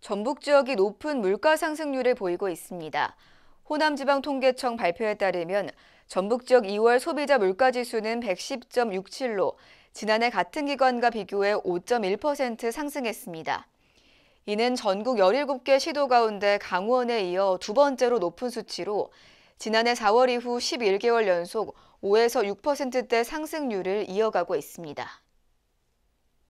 전북 지역이 높은 물가 상승률을 보이고 있습니다. 호남지방통계청 발표에 따르면 전북 지역 2월 소비자 물가지수는 110.67로 지난해 같은 기간과 비교해 5.1% 상승했습니다. 이는 전국 17개 시도 가운데 강원에 이어 두 번째로 높은 수치로 지난해 4월 이후 11개월 연속 5에서 6%대 상승률을 이어가고 있습니다.